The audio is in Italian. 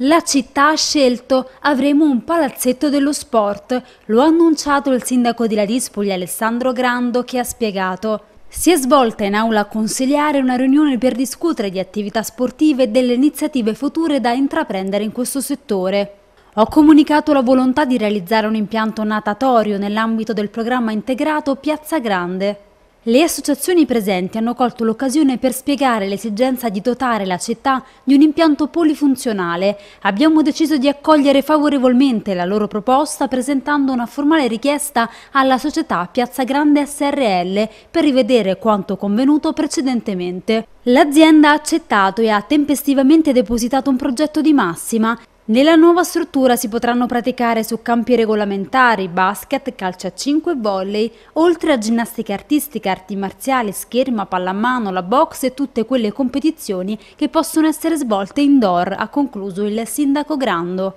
La città ha scelto, avremo un palazzetto dello sport, lo ha annunciato il sindaco di Ladispoli Alessandro Grando che ha spiegato si è svolta in aula consiliare una riunione per discutere di attività sportive e delle iniziative future da intraprendere in questo settore. Ho comunicato la volontà di realizzare un impianto natatorio nell'ambito del programma integrato Piazza Grande. Le associazioni presenti hanno colto l'occasione per spiegare l'esigenza di dotare la città di un impianto polifunzionale. Abbiamo deciso di accogliere favorevolmente la loro proposta presentando una formale richiesta alla società Piazza Grande SRL per rivedere quanto convenuto precedentemente. L'azienda ha accettato e ha tempestivamente depositato un progetto di massima nella nuova struttura si potranno praticare su campi regolamentari, basket, calcio a 5 e volley, oltre a ginnastica artistica, arti marziali, scherma, pallamano, la box e tutte quelle competizioni che possono essere svolte indoor, ha concluso il sindaco Grando.